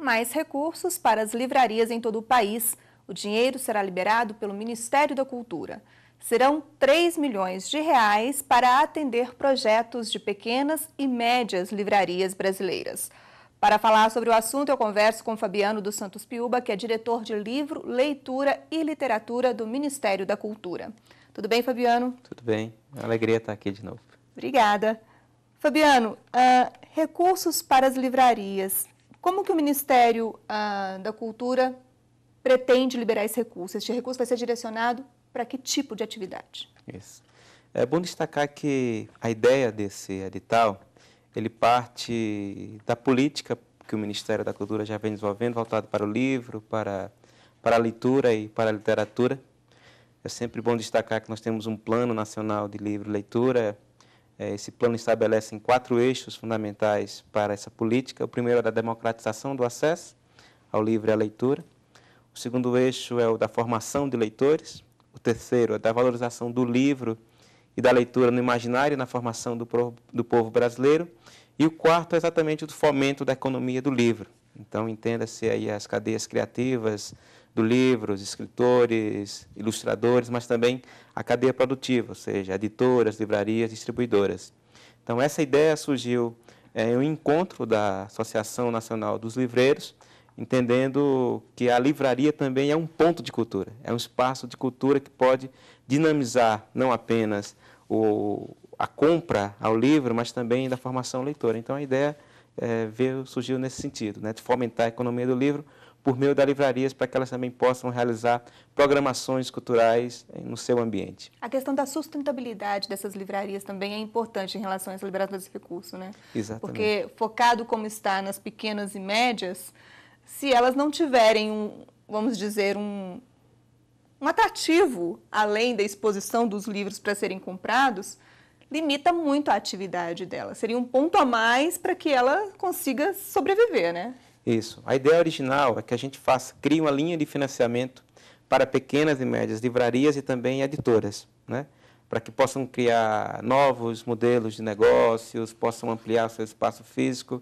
mais recursos para as livrarias em todo o país. O dinheiro será liberado pelo Ministério da Cultura. Serão 3 milhões de reais para atender projetos de pequenas e médias livrarias brasileiras. Para falar sobre o assunto, eu converso com Fabiano dos Santos Piúba, que é diretor de livro, leitura e literatura do Ministério da Cultura. Tudo bem, Fabiano? Tudo bem. É alegria estar aqui de novo. Obrigada. Fabiano, uh, recursos para as livrarias. Como que o Ministério ah, da Cultura pretende liberar esse recurso? Este recurso vai ser direcionado para que tipo de atividade? Isso. É bom destacar que a ideia desse edital, ele parte da política que o Ministério da Cultura já vem desenvolvendo, voltado para o livro, para, para a leitura e para a literatura. É sempre bom destacar que nós temos um plano nacional de livro e leitura, é, esse plano estabelece quatro eixos fundamentais para essa política. O primeiro é da democratização do acesso ao livre à leitura. O segundo eixo é o da formação de leitores. O terceiro é da valorização do livro e da leitura no imaginário e na formação do, do povo brasileiro. E o quarto é exatamente o do fomento da economia do livro. Então, entenda-se aí as cadeias criativas, do livro, os escritores, ilustradores, mas também a cadeia produtiva, ou seja, editoras, livrarias, distribuidoras. Então, essa ideia surgiu é, em um encontro da Associação Nacional dos Livreiros, entendendo que a livraria também é um ponto de cultura, é um espaço de cultura que pode dinamizar não apenas o, a compra ao livro, mas também da formação leitora. Então, a ideia é, veio, surgiu nesse sentido, né, de fomentar a economia do livro por meio das livrarias para que elas também possam realizar programações culturais eh, no seu ambiente. A questão da sustentabilidade dessas livrarias também é importante em relação a essa liberação desse recurso, né? Exatamente. Porque focado como está nas pequenas e médias, se elas não tiverem um, vamos dizer, um, um atrativo além da exposição dos livros para serem comprados, limita muito a atividade dela. Seria um ponto a mais para que ela consiga sobreviver, né? Isso. A ideia original é que a gente faça, crie uma linha de financiamento para pequenas e médias livrarias e também editoras, né? para que possam criar novos modelos de negócios, possam ampliar seu espaço físico.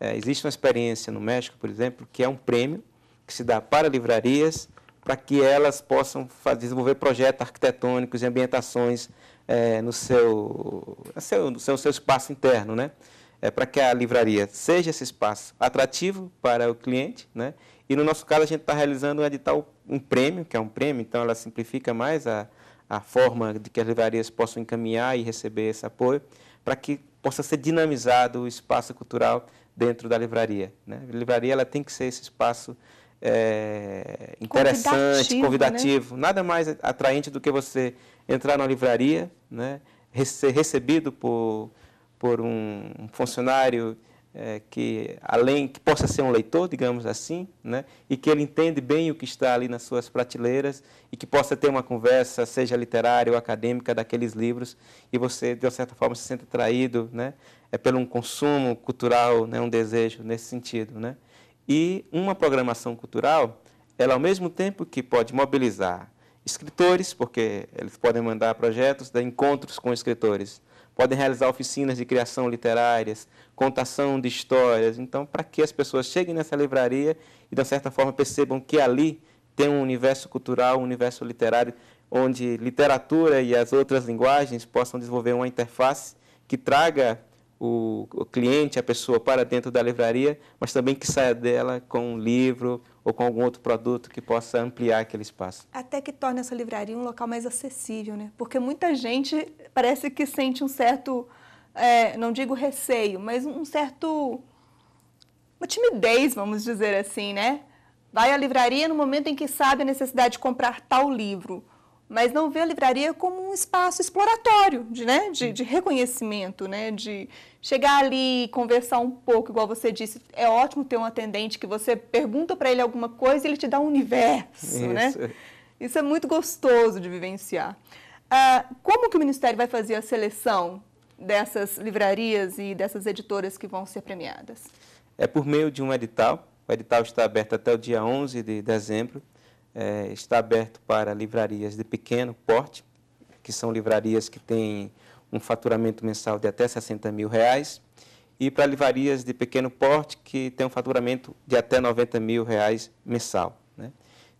É, existe uma experiência no México, por exemplo, que é um prêmio que se dá para livrarias para que elas possam fazer, desenvolver projetos arquitetônicos e ambientações é, no, seu, no, seu, no seu espaço interno, né? é, para que a livraria seja esse espaço atrativo para o cliente, né? E no nosso caso a gente está realizando um edital, um prêmio, que é um prêmio, então ela simplifica mais a, a forma de que as livrarias possam encaminhar e receber esse apoio, para que possa ser dinamizado o espaço cultural dentro da livraria. Né? A livraria ela tem que ser esse espaço é, interessante, convidativo, convidativo. Né? nada mais atraente do que você entrar na livraria, né? ser recebido por por um funcionário é, que além que possa ser um leitor, digamos assim, né, e que ele entende bem o que está ali nas suas prateleiras e que possa ter uma conversa, seja literária ou acadêmica, daqueles livros e você de certa forma se sente atraído, né, é pelo um consumo cultural, né, um desejo nesse sentido, né. E uma programação cultural, ela ao mesmo tempo que pode mobilizar escritores, porque eles podem mandar projetos, dar encontros com escritores podem realizar oficinas de criação literárias, contação de histórias. Então, para que as pessoas cheguem nessa livraria e, de certa forma, percebam que ali tem um universo cultural, um universo literário, onde literatura e as outras linguagens possam desenvolver uma interface que traga o, o, cliente, a pessoa, para dentro da livraria, mas também que saia dela com um livro ou com algum outro produto que possa ampliar aquele espaço. Até que torne essa livraria um local mais acessível, né? Porque muita gente parece que sente um certo, é, não digo receio, mas um certo. uma timidez, vamos dizer assim, né? Vai à livraria no momento em que sabe a necessidade de comprar tal livro mas não vê a livraria como um espaço exploratório, de, né? de, de reconhecimento, né? de chegar ali e conversar um pouco, igual você disse. É ótimo ter um atendente que você pergunta para ele alguma coisa e ele te dá um universo. Né? Isso. Né? Isso é muito gostoso de vivenciar. Ah, como que o Ministério vai fazer a seleção dessas livrarias e dessas editoras que vão ser premiadas? É por meio de um edital. O edital está aberto até o dia 11 de dezembro é, está aberto para livrarias de pequeno porte, que são livrarias que têm um faturamento mensal de até 60 mil reais, e para livrarias de pequeno porte que têm um faturamento de até 90 mil reais mensal. Né?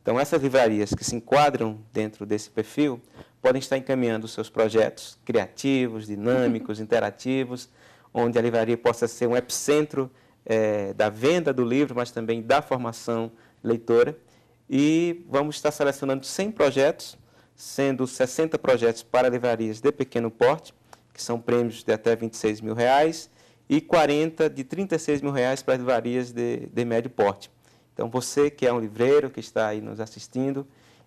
Então, essas livrarias que se enquadram dentro desse perfil podem estar encaminhando seus projetos criativos, dinâmicos, interativos, onde a livraria possa ser um epicentro é, da venda do livro, mas também da formação leitora e vamos estar selecionando 100 projetos, sendo 60 projetos para livrarias de pequeno porte, que são prêmios de até 26 mil reais, e 40 de 36 mil reais para livrarias de, de médio porte. Então, você que é um livreiro, que está aí nos assistindo,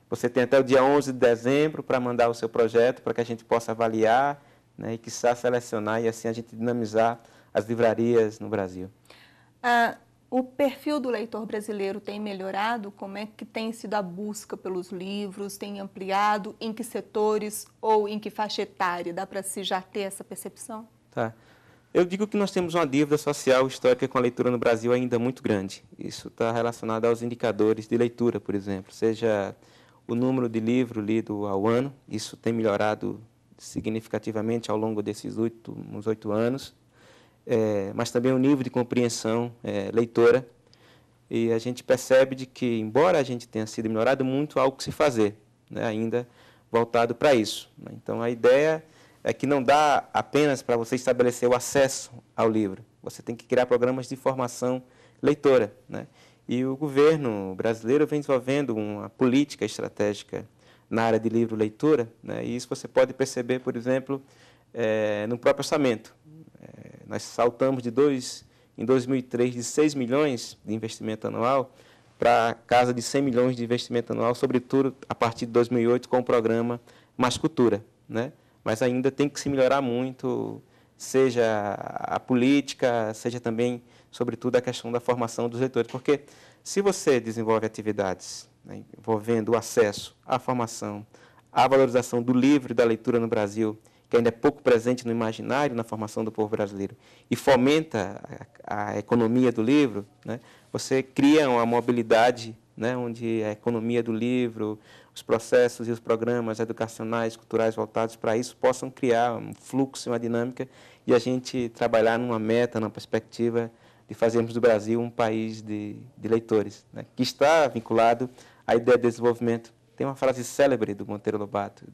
você tem até o dia 11 de dezembro para mandar o seu projeto, para que a gente possa avaliar né, e, quiçá, selecionar e assim a gente dinamizar as livrarias no Brasil. Ah o perfil do leitor brasileiro tem melhorado? Como é que tem sido a busca pelos livros? Tem ampliado? Em que setores ou em que faixa etária? Dá para se já ter essa percepção? Tá. Eu digo que nós temos uma dívida social histórica com a leitura no Brasil ainda muito grande. Isso está relacionado aos indicadores de leitura, por exemplo, seja o número de livro lido ao ano, isso tem melhorado significativamente ao longo desses últimos oito anos é, mas também o nível de compreensão é, leitora. E a gente percebe de que, embora a gente tenha sido melhorado muito, há algo que se fazer, né, ainda voltado para isso. Né. Então, a ideia é que não dá apenas para você estabelecer o acesso ao livro, você tem que criar programas de formação leitora. Né? E o governo brasileiro vem desenvolvendo uma política estratégica na área de livro-leitura, né. e isso você pode perceber, por exemplo, é, no próprio orçamento é, nós saltamos de dois, em 2003 de 6 milhões de investimento anual para casa de 100 milhões de investimento anual, sobretudo a partir de 2008 com o programa Mais Cultura, né? Mas ainda tem que se melhorar muito, seja a política, seja também, sobretudo, a questão da formação dos leitores, porque se você desenvolve atividades né, envolvendo o acesso à formação, à valorização do livro e da leitura no Brasil que ainda é pouco presente no imaginário, na formação do povo brasileiro, e fomenta a, a economia do livro, né, você cria uma mobilidade né, onde a economia do livro, os processos e os programas educacionais, culturais voltados para isso possam criar um fluxo, uma dinâmica e a gente trabalhar numa meta, numa perspectiva de fazermos do Brasil um país de, de leitores, né, que está vinculado à ideia de desenvolvimento. Tem uma frase célebre do Monteiro Lobato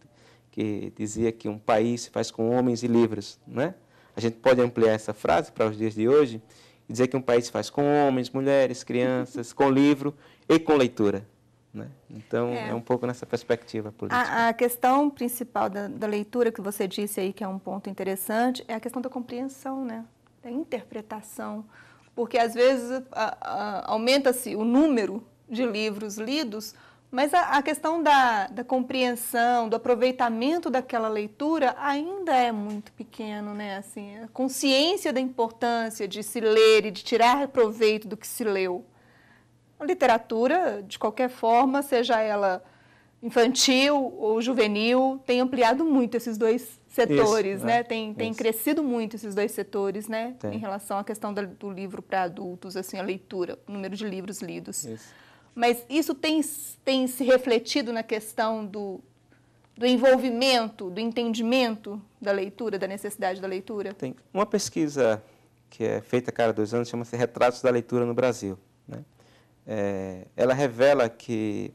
que dizia que um país se faz com homens e livros, né? A gente pode ampliar essa frase para os dias de hoje e dizer que um país se faz com homens, mulheres, crianças, com livro e com leitura. Né? Então, é. é. um pouco nessa perspectiva política. A, a questão principal da, da, leitura, que você disse aí, que é um ponto interessante, é a questão da compreensão, né? da interpretação. Porque, às vezes, aumenta-se o número de livros lidos, mas a, a questão da, da, compreensão, do aproveitamento daquela leitura ainda é muito pequeno, né? Assim, a consciência da importância de se ler e de tirar proveito do que se leu. A literatura, de qualquer forma, seja ela infantil ou juvenil, tem ampliado muito esses dois setores, Isso, né? É. Tem, tem crescido muito esses dois setores, né? Tem. Em relação à questão do, do livro para adultos, assim, a leitura, o número de livros lidos. Isso. Mas isso tem, tem se refletido na questão do, do envolvimento, do entendimento da leitura, da necessidade da leitura? Tem uma pesquisa que é feita a cada dois anos, chama-se Retratos da Leitura no Brasil. Né? É, ela revela que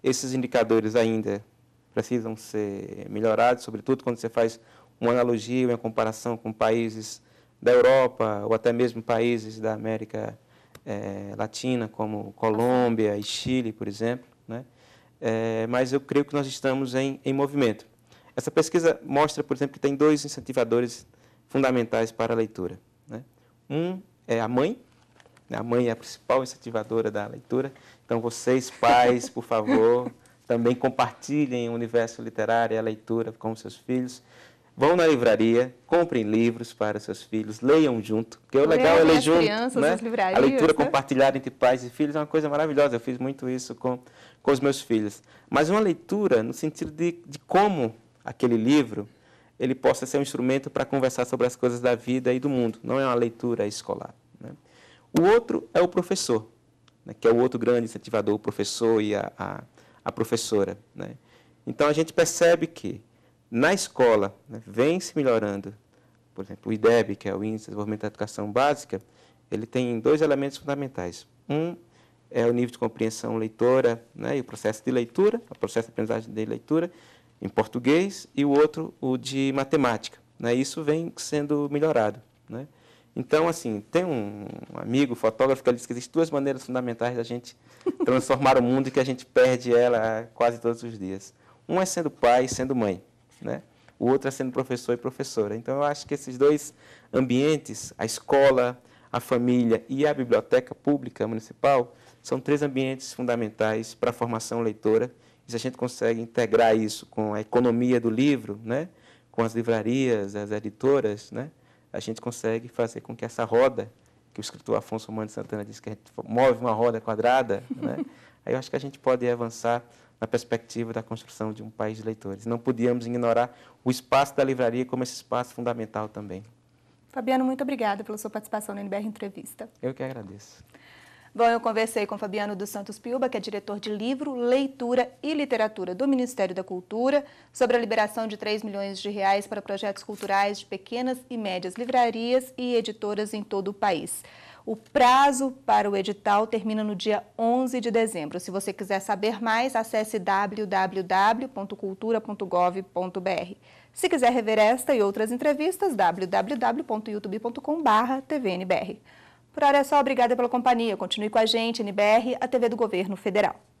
esses indicadores ainda precisam ser melhorados, sobretudo quando você faz uma analogia, uma comparação com países da Europa ou até mesmo países da América é, latina, como Colômbia e Chile, por exemplo. Né? É, mas eu creio que nós estamos em, em movimento. Essa pesquisa mostra, por exemplo, que tem dois incentivadores fundamentais para a leitura. Né? Um é a mãe, né? a mãe é a principal incentivadora da leitura. Então, vocês, pais, por favor, também compartilhem o universo literário e a leitura com seus filhos vão na livraria, comprem livros para seus filhos, leiam junto, que é o legal é ler junto, crianças, né? A leitura né? compartilhada entre pais e filhos é uma coisa maravilhosa, eu fiz muito isso com, com os meus filhos. Mas uma leitura no sentido de, de como aquele livro ele possa ser um instrumento para conversar sobre as coisas da vida e do mundo, não é uma leitura escolar. Né? O outro é o professor, né? que é o outro grande incentivador, o professor e a, a, a professora. Né? Então a gente percebe que na escola né, vem se melhorando. Por exemplo, o IDEB, que é o Índice de Desenvolvimento da Educação Básica, ele tem dois elementos fundamentais. Um é o nível de compreensão leitora né, e o processo de leitura, o processo de aprendizagem de leitura em português, e o outro, o de matemática. Né, isso vem sendo melhorado. Né. Então, assim, tem um amigo fotógrafo que ele diz que existem duas maneiras fundamentais da gente transformar o mundo e que a gente perde ela quase todos os dias. Um é sendo pai, sendo mãe né? o outro é sendo professor e professora. Então, eu acho que esses dois ambientes, a escola, a família e a biblioteca pública municipal, são três ambientes fundamentais para a formação leitora. E se a gente consegue integrar isso com a economia do livro, né? com as livrarias, as editoras, né? a gente consegue fazer com que essa roda, que o escritor Afonso Mano de Santana disse que a gente move uma roda quadrada, né? aí eu acho que a gente pode avançar na perspectiva da construção de um país de leitores. Não podíamos ignorar o espaço da livraria como esse espaço fundamental também. Fabiano, muito obrigada pela sua participação na NBR Entrevista. Eu que agradeço. Bom, eu conversei com Fabiano dos Santos Piuba, que é diretor de livro, leitura e literatura do Ministério da Cultura, sobre a liberação de 3 milhões de reais para projetos culturais de pequenas e médias livrarias e editoras em todo o país. O prazo para o edital termina no dia 11 de dezembro. Se você quiser saber mais, acesse www.cultura.gov.br. Se quiser rever esta e outras entrevistas, www.youtube.com.br. Por hora é só, obrigada pela companhia. Continue com a gente, NBR, a TV do Governo Federal.